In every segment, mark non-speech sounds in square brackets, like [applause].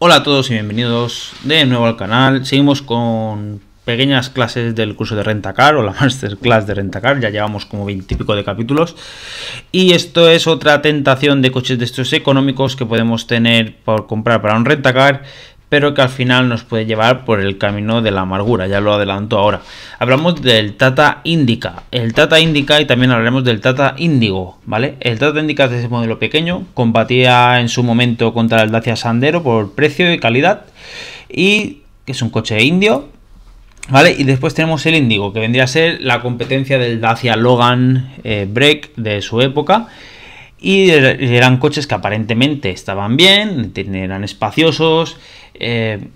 Hola a todos y bienvenidos de nuevo al canal. Seguimos con pequeñas clases del curso de Rentacar o la [laughs] masterclass de Rentacar. Ya llevamos como veintipico de capítulos. Y esto es otra tentación de coches de estos económicos que podemos tener por comprar para un Rentacar pero que al final nos puede llevar por el camino de la amargura, ya lo adelanto ahora. Hablamos del Tata Indica, el Tata Indica y también hablaremos del Tata Indigo ¿vale? El Tata Indica es ese modelo pequeño, combatía en su momento contra el Dacia Sandero por precio y calidad y que es un coche indio, ¿Vale? Y después tenemos el Indigo que vendría a ser la competencia del Dacia Logan eh, Break de su época y er, eran coches que aparentemente estaban bien, eran espaciosos, eh,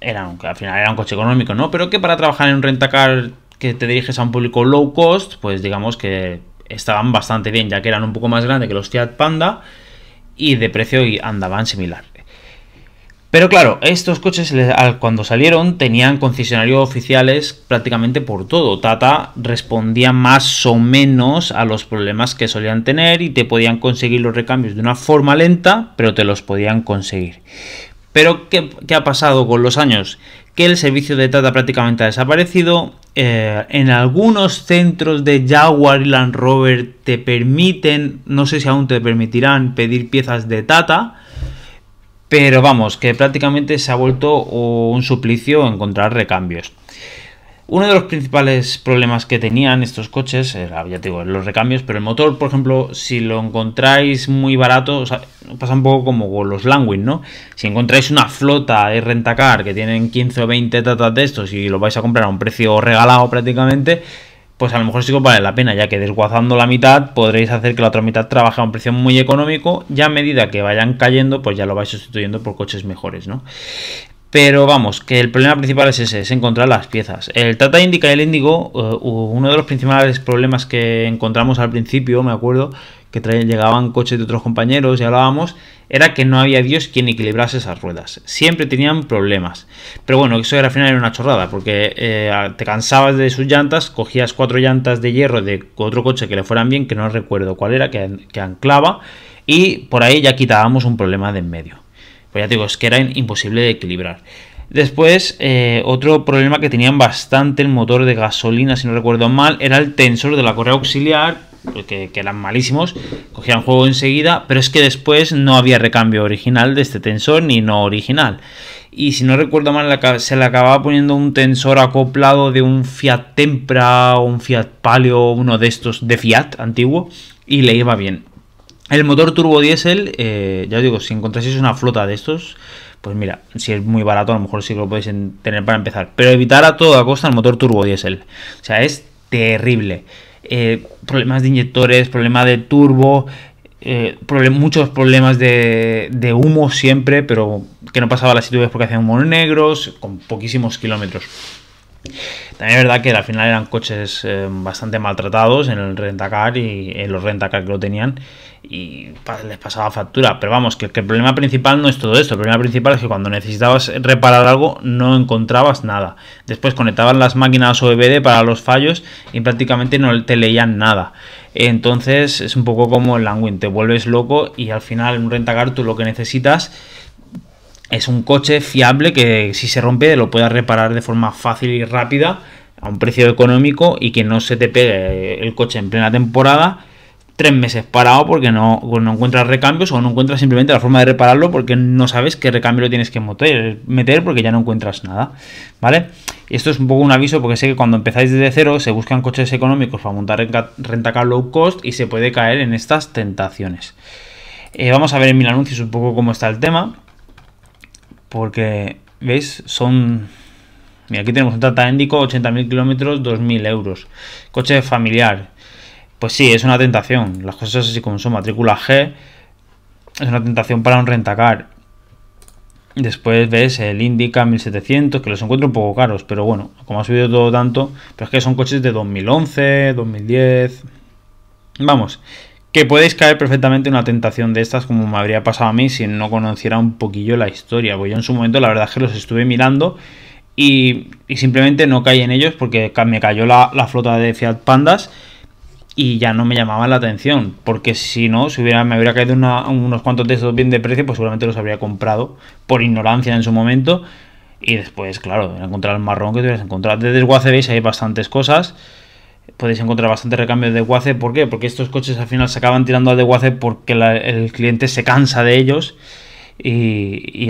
eran, al final era un coche económico, ¿no? Pero que para trabajar en un rentacar que te diriges a un público low cost, pues digamos que estaban bastante bien, ya que eran un poco más grandes que los Fiat Panda y de precio andaban similar. Pero claro, estos coches cuando salieron tenían concesionarios oficiales prácticamente por todo. Tata respondía más o menos a los problemas que solían tener y te podían conseguir los recambios de una forma lenta, pero te los podían conseguir. Pero ¿qué, ha pasado con los años? Que el servicio de Tata prácticamente ha desaparecido. Eh, en algunos centros de Jaguar y Land Rover te permiten, no sé si aún te permitirán pedir piezas de Tata pero vamos, que prácticamente se ha vuelto un suplicio encontrar recambios. Uno de los principales problemas que tenían estos coches ya te digo, los recambios, pero el motor, por ejemplo, si lo encontráis muy barato, pasa un poco como los Langwin, ¿no? Si encontráis una flota de rentacar que tienen 15 o 20 tatas de estos y lo vais a comprar a un precio regalado prácticamente, pues a lo mejor sí que vale la pena, ya que desguazando la mitad podréis hacer que la otra mitad trabaje a un precio muy económico, ya a medida que vayan cayendo, pues ya lo vais sustituyendo por coches mejores, ¿no? Pero vamos, que el problema principal es ese, es encontrar las piezas. El Tata Indica y el Índigo, eh, uno de los principales problemas que encontramos al principio, me acuerdo, que llegaban coches de otros compañeros y hablábamos, era que no había Dios quien equilibrase esas ruedas. Siempre tenían problemas. Pero bueno, eso al final era una chorrada, porque eh, te cansabas de sus llantas, cogías cuatro llantas de hierro de otro coche que le fueran bien, que no recuerdo cuál era, que, que anclaba, y por ahí ya quitábamos un problema de en medio. Pues ya digo, es que era imposible de equilibrar. Después, eh, otro problema que tenían bastante el motor de gasolina, si no recuerdo mal, era el tensor de la correa auxiliar, que, que, eran malísimos, cogían juego enseguida, pero es que después no había recambio original de este tensor ni no original. Y si no recuerdo mal, se le acababa poniendo un tensor acoplado de un Fiat Tempra o un Fiat Palio, uno de estos de Fiat antiguo, y le iba bien. El motor turbo diésel, eh, ya os digo, si encontráis una flota de estos, pues mira, si es muy barato, a lo mejor sí lo podéis tener para empezar. Pero evitar a toda costa el motor turbo diésel. O sea, es terrible. Eh, problemas de inyectores, problema de turbo, eh, muchos problemas de, humo siempre, pero que no pasaba las situaciones porque hacían humos negros, con poquísimos kilómetros. También es verdad que al final eran coches eh, bastante maltratados en el rentacar y en los rentacar que lo tenían y les pasaba factura. Pero vamos, que, el problema principal no es todo esto. El problema principal es que cuando necesitabas reparar algo no encontrabas nada. Después conectaban las máquinas OBD para los fallos y prácticamente no te leían nada. Entonces es un poco como el Langwin, te vuelves loco y al final en un rentacar tú lo que necesitas es un coche fiable que si se rompe lo puedas reparar de forma fácil y rápida a un precio económico y que no se te pegue el coche en plena temporada tres meses parado porque no, encuentras recambios o no encuentras simplemente la forma de repararlo porque no sabes qué recambio lo tienes que meter, porque ya no encuentras nada, ¿vale? Esto es un poco un aviso porque sé que cuando empezáis desde cero se buscan coches económicos para montar rentacar low cost y se puede caer en estas tentaciones. Eh, vamos a ver en mil anuncios un poco cómo está el tema. Porque, ¿veis? Son... Mira, aquí tenemos un Tata Endico, 80.000 kilómetros, 2.000 euros. Coche familiar. Pues sí, es una tentación. Las cosas así como son. Matrícula G. Es una tentación para un rentacar. Después ves el Indica 1700, que los encuentro un poco caros, pero bueno, como ha subido todo tanto, pero es que son coches de 2011, 2010. Vamos, que podéis caer perfectamente en una tentación de estas, como me habría pasado a mí si no conociera un poquillo la historia. voy pues yo en su momento, la verdad es que los estuve mirando y, simplemente no caí en ellos porque me cayó la, flota de Fiat Pandas y ya no me llamaba la atención. Porque si no, si hubiera, me hubiera caído unos cuantos de esos bien de precio, pues seguramente los habría comprado por ignorancia en su momento. Y después, claro, encontrar el marrón que te hubieras encontrado. De desguace veis, hay bastantes cosas podéis encontrar bastante recambios de Waze. ¿Por qué? Porque estos coches al final se acaban tirando al de porque el cliente se cansa de ellos y, y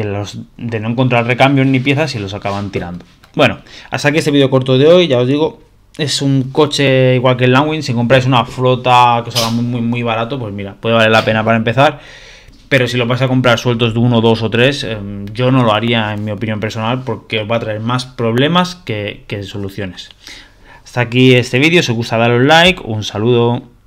de no encontrar recambios ni piezas y los acaban tirando. Bueno, hasta aquí este vídeo corto de hoy, ya os digo, es un coche igual que el Langwin. Si compráis una flota que os haga muy, muy, barato, pues mira, puede valer la pena para empezar. Pero si lo vais a comprar sueltos de uno, dos o tres, em, yo no lo haría en mi opinión personal porque os va a traer más problemas que, que soluciones. Hasta aquí este vídeo, si os gusta darle un like, un saludo.